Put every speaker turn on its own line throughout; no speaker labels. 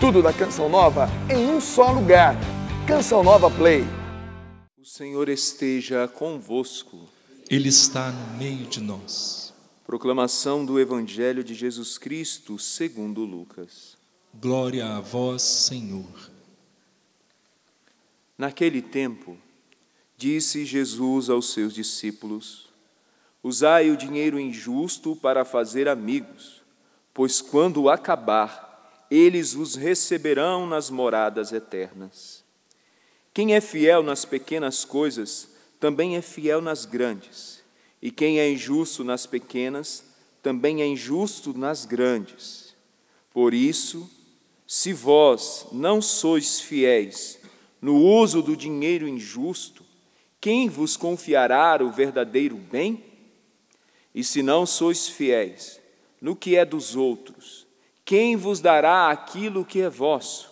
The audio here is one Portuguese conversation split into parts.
Tudo da Canção Nova em um só lugar. Canção Nova Play. O Senhor esteja convosco. Ele está no meio de nós. Proclamação do Evangelho de Jesus Cristo, segundo Lucas. Glória a vós, Senhor. Naquele tempo, disse Jesus aos seus discípulos: Usai o dinheiro injusto para fazer amigos, pois quando acabar, eles vos receberão nas moradas eternas. Quem é fiel nas pequenas coisas, também é fiel nas grandes, e quem é injusto nas pequenas, também é injusto nas grandes. Por isso, se vós não sois fiéis no uso do dinheiro injusto, quem vos confiará o verdadeiro bem? E se não sois fiéis no que é dos outros, quem vos dará aquilo que é vosso?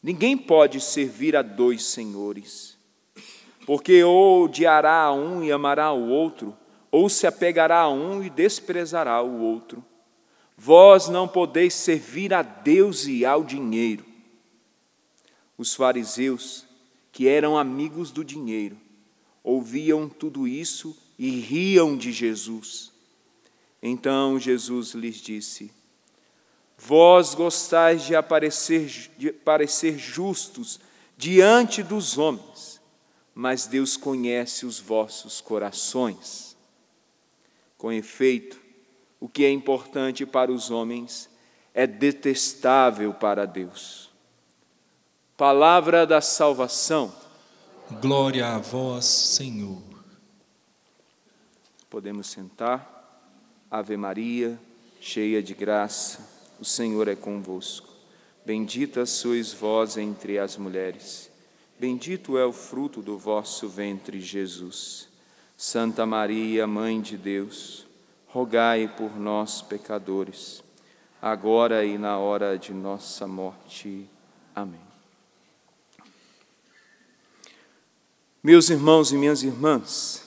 Ninguém pode servir a dois senhores, porque ou odiará a um e amará o outro, ou se apegará a um e desprezará o outro. Vós não podeis servir a Deus e ao dinheiro. Os fariseus, que eram amigos do dinheiro, ouviam tudo isso e riam de Jesus. Então Jesus lhes disse: Vós gostais de aparecer, de parecer justos diante dos homens, mas Deus conhece os vossos corações. Com efeito, o que é importante para os homens é detestável para Deus. Palavra da salvação. Glória a vós, Senhor. Podemos sentar. Ave Maria, cheia de graça o Senhor é convosco. Bendita sois vós entre as mulheres. Bendito é o fruto do vosso ventre, Jesus. Santa Maria, Mãe de Deus, rogai por nós, pecadores, agora e na hora de nossa morte. Amém. Meus irmãos e minhas irmãs,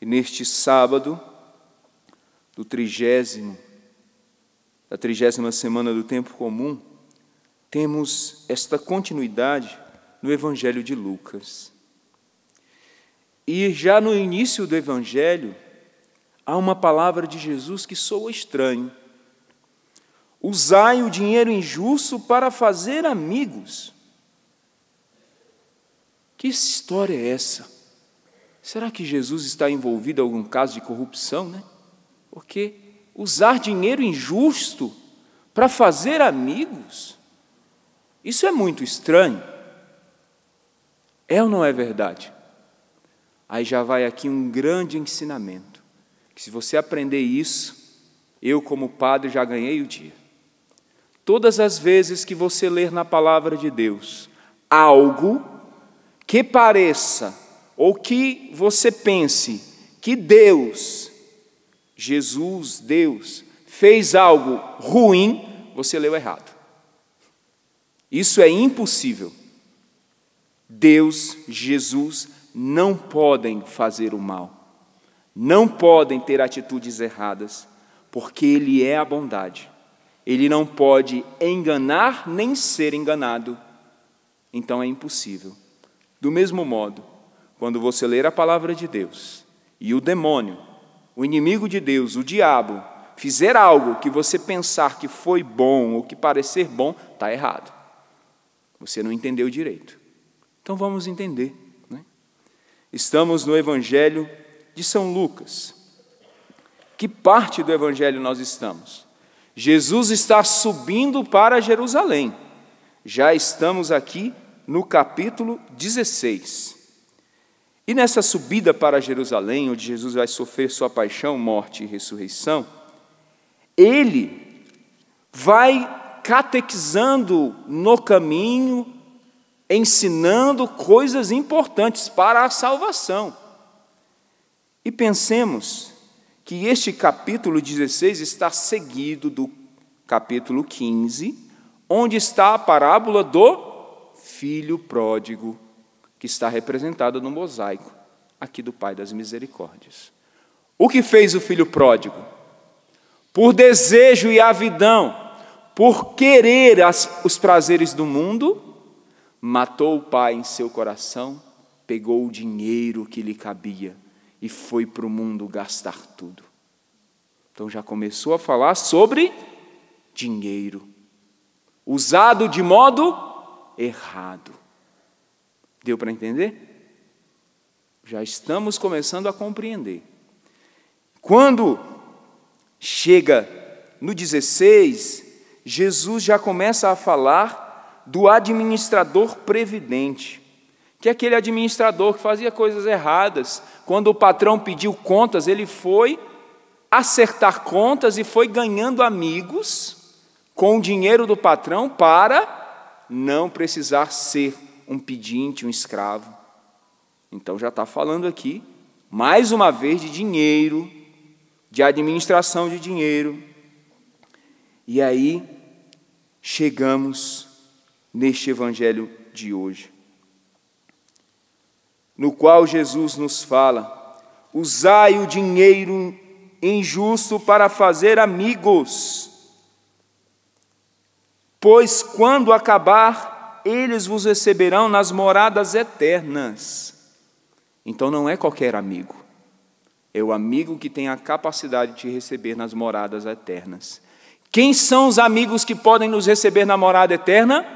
neste sábado do trigésimo da trigésima semana do tempo comum, temos esta continuidade no Evangelho de Lucas. E já no início do Evangelho, há uma palavra de Jesus que soa estranho. Usai o dinheiro injusto para fazer amigos. Que história é essa? Será que Jesus está envolvido em algum caso de corrupção, né? Porque usar dinheiro injusto para fazer amigos? Isso é muito estranho. É ou não é verdade? Aí já vai aqui um grande ensinamento, que se você aprender isso, eu como padre já ganhei o dia. Todas as vezes que você ler na palavra de Deus algo que pareça ou que você pense que Deus Jesus, Deus, fez algo ruim, você leu errado. Isso é impossível. Deus, Jesus, não podem fazer o mal, não podem ter atitudes erradas, porque Ele é a bondade. Ele não pode enganar nem ser enganado, então é impossível. Do mesmo modo, quando você ler a palavra de Deus e o demônio o inimigo de Deus, o diabo, fizer algo que você pensar que foi bom ou que parecer bom, está errado. Você não entendeu direito. Então vamos entender. Né? Estamos no Evangelho de São Lucas. Que parte do Evangelho nós estamos? Jesus está subindo para Jerusalém. Já estamos aqui no capítulo 16. E nessa subida para Jerusalém, onde Jesus vai sofrer sua paixão, morte e ressurreição, ele vai catequizando no caminho, ensinando coisas importantes para a salvação. E pensemos que este capítulo 16 está seguido do capítulo 15, onde está a parábola do filho pródigo que está representado no mosaico aqui do Pai das Misericórdias. O que fez o filho pródigo? Por desejo e avidão, por querer as, os prazeres do mundo, matou o pai em seu coração, pegou o dinheiro que lhe cabia e foi para o mundo gastar tudo. Então já começou a falar sobre dinheiro, usado de modo errado. Deu para entender? Já estamos começando a compreender. Quando chega no 16, Jesus já começa a falar do administrador previdente, que é aquele administrador que fazia coisas erradas. Quando o patrão pediu contas, ele foi acertar contas e foi ganhando amigos com o dinheiro do patrão para não precisar ser um pedinte, um escravo. Então já está falando aqui, mais uma vez, de dinheiro, de administração de dinheiro. E aí chegamos neste evangelho de hoje, no qual Jesus nos fala: usai o dinheiro injusto para fazer amigos, pois quando acabar eles vos receberão nas moradas eternas. Então não é qualquer amigo, é o amigo que tem a capacidade de te receber nas moradas eternas. Quem são os amigos que podem nos receber na morada eterna?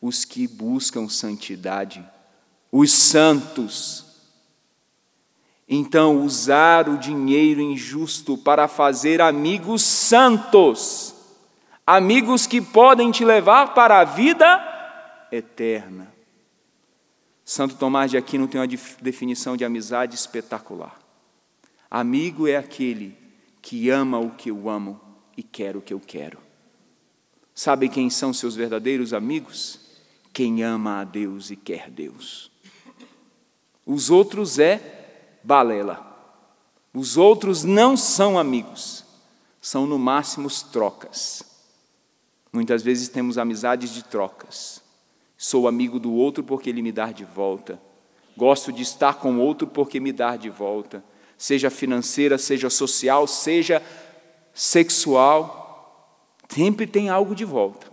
Os que buscam santidade, os santos. Então, usar o dinheiro injusto para fazer amigos santos amigos que podem te levar para a vida eterna. Santo Tomás de Aquino tem uma definição de amizade espetacular. Amigo é aquele que ama o que eu amo e quer o que eu quero. Sabe quem são seus verdadeiros amigos? Quem ama a Deus e quer Deus. Os outros é balela. Os outros não são amigos, são no máximo trocas. Muitas vezes temos amizades de trocas. Sou amigo do outro porque ele me dá de volta. Gosto de estar com outro porque me dá de volta. Seja financeira, seja social, seja sexual, sempre tem algo de volta.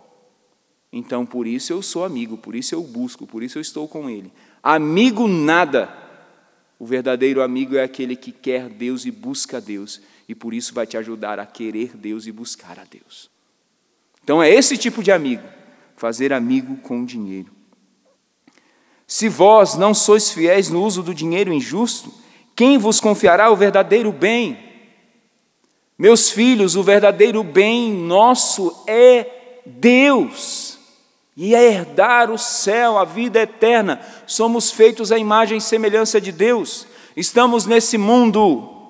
Então, por isso eu sou amigo, por isso eu busco, por isso eu estou com ele. Amigo nada. O verdadeiro amigo é aquele que quer Deus e busca Deus, e por isso vai te ajudar a querer Deus e buscar a Deus. Então é esse tipo de amigo, fazer amigo com o dinheiro. Se vós não sois fiéis no uso do dinheiro injusto, quem vos confiará o verdadeiro bem? Meus filhos, o verdadeiro bem nosso é Deus e é herdar o céu, a vida eterna. Somos feitos à imagem e semelhança de Deus. Estamos nesse mundo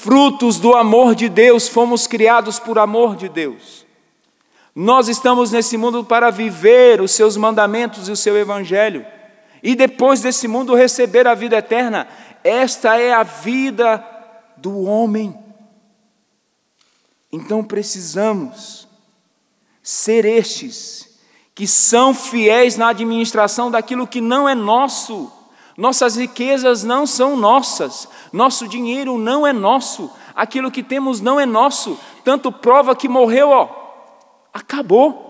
frutos do amor de Deus, fomos criados por amor de Deus. Nós estamos nesse mundo para viver os seus mandamentos e o seu evangelho, e depois desse mundo receber a vida eterna. Esta é a vida do homem. Então precisamos ser estes que são fiéis na administração daquilo que não é nosso. Nossas riquezas não são nossas, nosso dinheiro não é nosso, aquilo que temos não é nosso. Tanto prova que morreu, ó, acabou.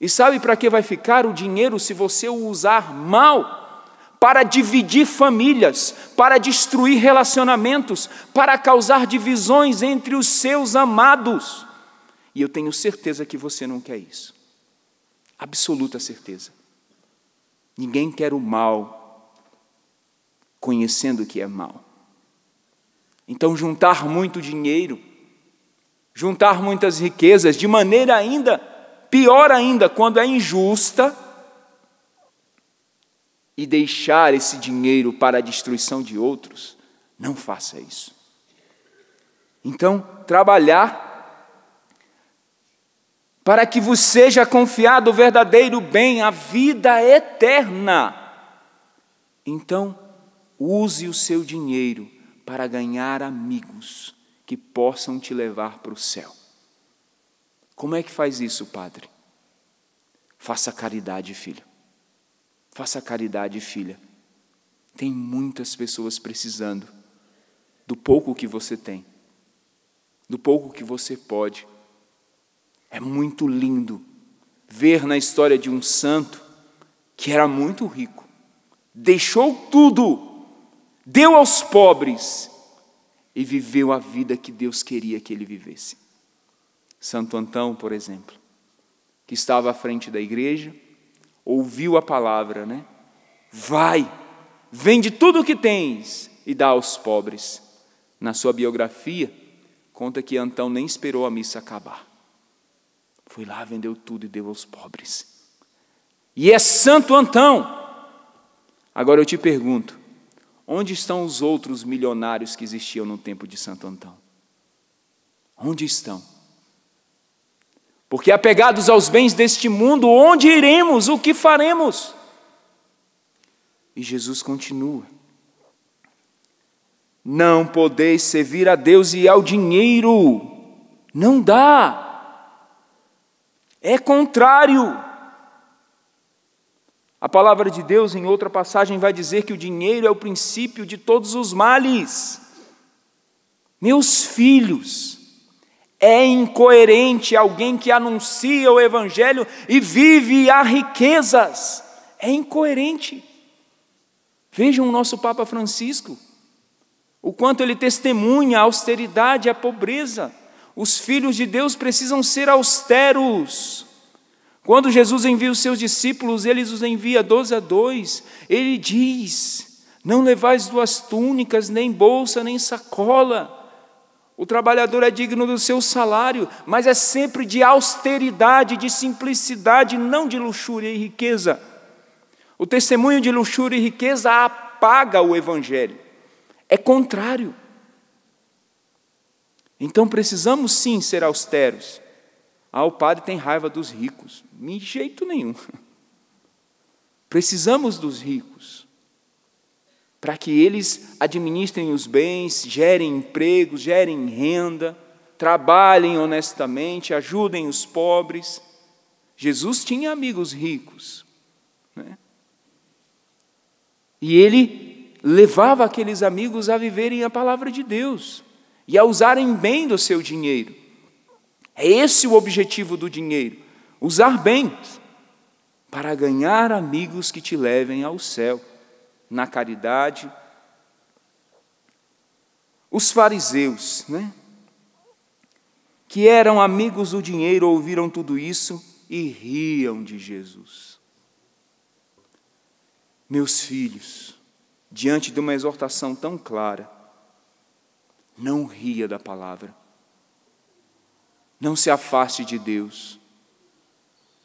E sabe para que vai ficar o dinheiro se você o usar mal? Para dividir famílias, para destruir relacionamentos, para causar divisões entre os seus amados. E eu tenho certeza que você não quer isso. Absoluta certeza. Ninguém quer o mal conhecendo que é mal. Então, juntar muito dinheiro, juntar muitas riquezas, de maneira ainda pior ainda, quando é injusta, e deixar esse dinheiro para a destruição de outros, não faça isso. Então, trabalhar para que vos seja confiado o verdadeiro bem, a vida eterna. Então, Use o seu dinheiro para ganhar amigos que possam te levar para o céu. Como é que faz isso, padre? Faça caridade, filho. Faça caridade, filha. Tem muitas pessoas precisando do pouco que você tem, do pouco que você pode. É muito lindo ver na história de um santo que era muito rico, deixou tudo deu aos pobres e viveu a vida que Deus queria que ele vivesse. Santo Antão, por exemplo, que estava à frente da igreja, ouviu a palavra, né? Vai, vende tudo o que tens e dá aos pobres. Na sua biografia, conta que Antão nem esperou a missa acabar. Foi lá, vendeu tudo e deu aos pobres. E é Santo Antão. Agora eu te pergunto: Onde estão os outros milionários que existiam no tempo de Santo Antão? Onde estão? Porque apegados aos bens deste mundo, onde iremos? O que faremos? E Jesus continua: Não podeis servir a Deus e ao dinheiro, não dá, é contrário. A palavra de Deus, em outra passagem, vai dizer que o dinheiro é o princípio de todos os males. Meus filhos, é incoerente alguém que anuncia o Evangelho e vive a riquezas. É incoerente. Vejam o nosso Papa Francisco, o quanto ele testemunha a austeridade, a pobreza. Os filhos de Deus precisam ser austeros, quando Jesus envia os seus discípulos, ele os envia dois a dois. Ele diz: Não levais duas túnicas, nem bolsa, nem sacola. O trabalhador é digno do seu salário, mas é sempre de austeridade, de simplicidade, não de luxúria e riqueza. O testemunho de luxúria e riqueza apaga o evangelho. É contrário. Então precisamos sim ser austeros. Ah, o padre tem raiva dos ricos. De jeito nenhum. Precisamos dos ricos para que eles administrem os bens, gerem empregos, gerem renda, trabalhem honestamente, ajudem os pobres. Jesus tinha amigos ricos. Né? E ele levava aqueles amigos a viverem a palavra de Deus e a usarem bem do seu dinheiro. É esse o objetivo do dinheiro: usar bens para ganhar amigos que te levem ao céu, na caridade. Os fariseus, né? que eram amigos do dinheiro, ouviram tudo isso e riam de Jesus. Meus filhos, diante de uma exortação tão clara, não ria da palavra, não se afaste de Deus.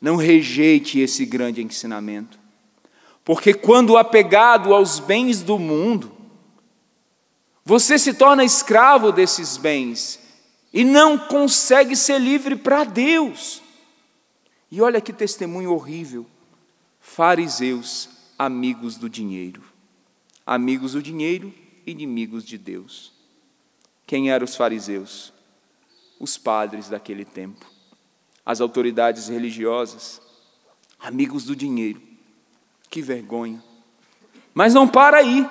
Não rejeite esse grande ensinamento. Porque quando apegado aos bens do mundo, você se torna escravo desses bens e não consegue ser livre para Deus. E olha que testemunho horrível. Fariseus, amigos do dinheiro. Amigos do dinheiro, inimigos de Deus. Quem eram os fariseus? os padres daquele tempo, as autoridades religiosas, amigos do dinheiro. Que vergonha. Mas não para aí.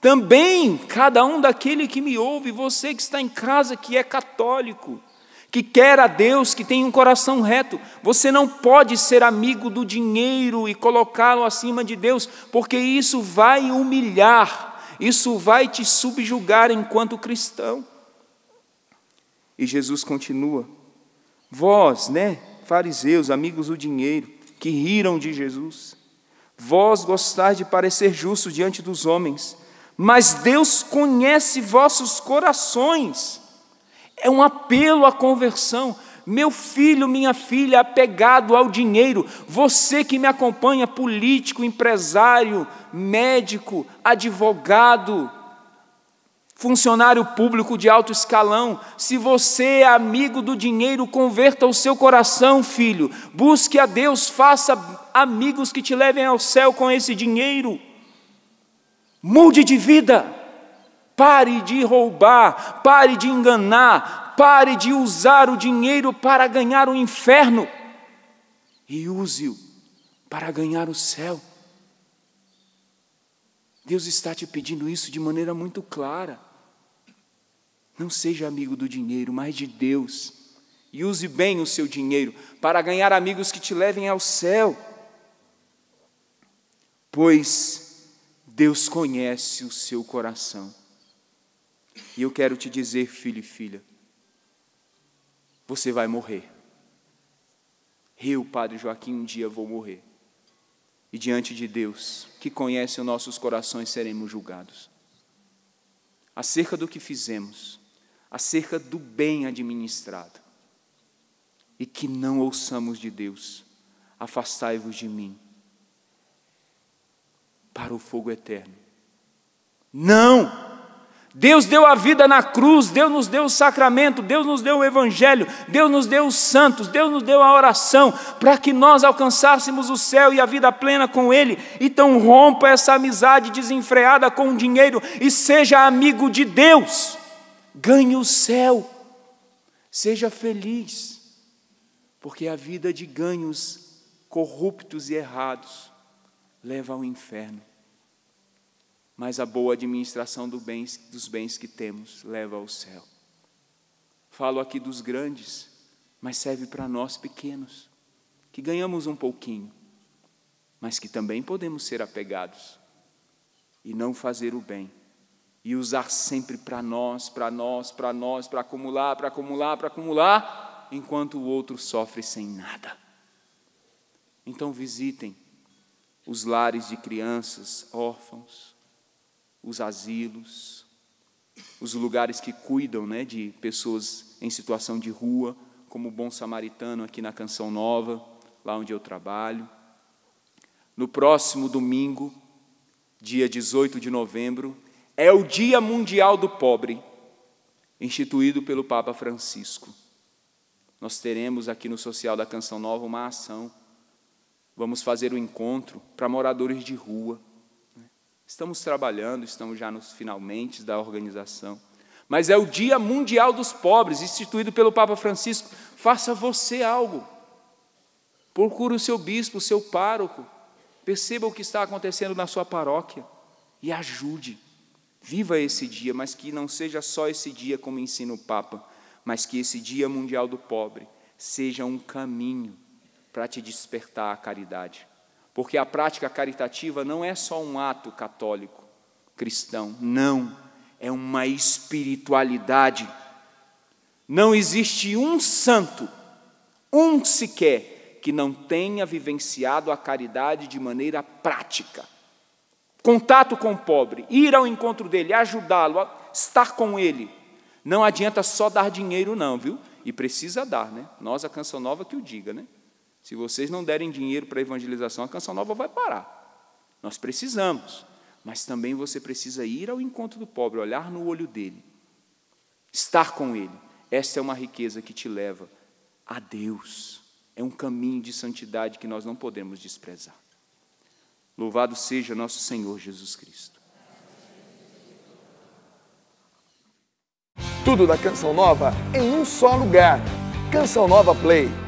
Também cada um daquele que me ouve, você que está em casa, que é católico, que quer a Deus, que tem um coração reto. Você não pode ser amigo do dinheiro e colocá-lo acima de Deus, porque isso vai humilhar, isso vai te subjugar enquanto cristão. E Jesus continua: Vós, né, fariseus, amigos do dinheiro, que riram de Jesus, vós gostais de parecer justo diante dos homens, mas Deus conhece vossos corações. É um apelo à conversão. Meu filho, minha filha, apegado ao dinheiro, você que me acompanha, político, empresário, médico, advogado, funcionário público de alto escalão, se você é amigo do dinheiro, converta o seu coração, filho. Busque a Deus, faça amigos que te levem ao céu com esse dinheiro. Mude de vida. Pare de roubar, pare de enganar, pare de usar o dinheiro para ganhar o inferno e use-o para ganhar o céu. Deus está te pedindo isso de maneira muito clara. Não seja amigo do dinheiro, mas de Deus. E use bem o seu dinheiro para ganhar amigos que te levem ao céu. Pois Deus conhece o seu coração. E eu quero te dizer, filho e filha, você vai morrer. Eu, Padre Joaquim, um dia vou morrer. E diante de Deus, que conhece os nossos corações, seremos julgados. Acerca do que fizemos, acerca do bem administrado. E que não ouçamos de Deus: afastai-vos de mim para o fogo eterno. Não! Deus deu a vida na cruz, Deus nos deu o sacramento, Deus nos deu o evangelho, Deus nos deu os santos, Deus nos deu a oração para que nós alcançássemos o céu e a vida plena com Ele. Então rompa essa amizade desenfreada com o dinheiro e seja amigo de Deus ganhe o céu, seja feliz, porque a vida de ganhos corruptos e errados leva ao inferno. Mas a boa administração do bens, dos bens que temos leva ao céu. Falo aqui dos grandes, mas serve para nós pequenos, que ganhamos um pouquinho, mas que também podemos ser apegados e não fazer o bem e usar sempre para nós, para nós, para nós, para acumular, para acumular, para acumular, enquanto o outro sofre sem nada. Então visitem os lares de crianças, órfãos, os asilos, os lugares que cuidam né, de pessoas em situação de rua, como o Bom Samaritano aqui na Canção Nova, lá onde eu trabalho. No próximo domingo, dia 18 de novembro, é o Dia Mundial do Pobre, instituído pelo Papa Francisco. Nós teremos aqui no Social da Canção Nova uma ação. Vamos fazer um encontro para moradores de rua. Né? Estamos trabalhando, estamos já nos finalmente da organização. Mas é o Dia Mundial dos Pobres, instituído pelo Papa Francisco. Faça você algo. Procure o seu bispo, o seu pároco. Perceba o que está acontecendo na sua paróquia e ajude. Viva esse dia, mas que não seja só esse dia, como ensina o Papa, mas que esse Dia Mundial do Pobre seja um caminho para te despertar à caridade. Porque a prática caritativa não é só um ato católico, cristão, não, é uma espiritualidade. Não existe um santo, um sequer, que não tenha vivenciado a caridade de maneira prática Contato com o pobre, ir ao encontro dele, ajudá-lo, estar com ele. Não adianta só dar dinheiro, não, viu? E precisa dar, né? Nós, a Canção Nova, que o diga, né? Se vocês não derem dinheiro para a evangelização, a Canção Nova vai parar. Nós precisamos. Mas também você precisa ir ao encontro do pobre, olhar no olho dele, estar com ele. Esta é uma riqueza que te leva a Deus. É um caminho de santidade que nós não podemos desprezar. Louvado seja nosso Senhor Jesus Cristo. Tudo da Canção Nova em um só lugar. Canção Nova Play.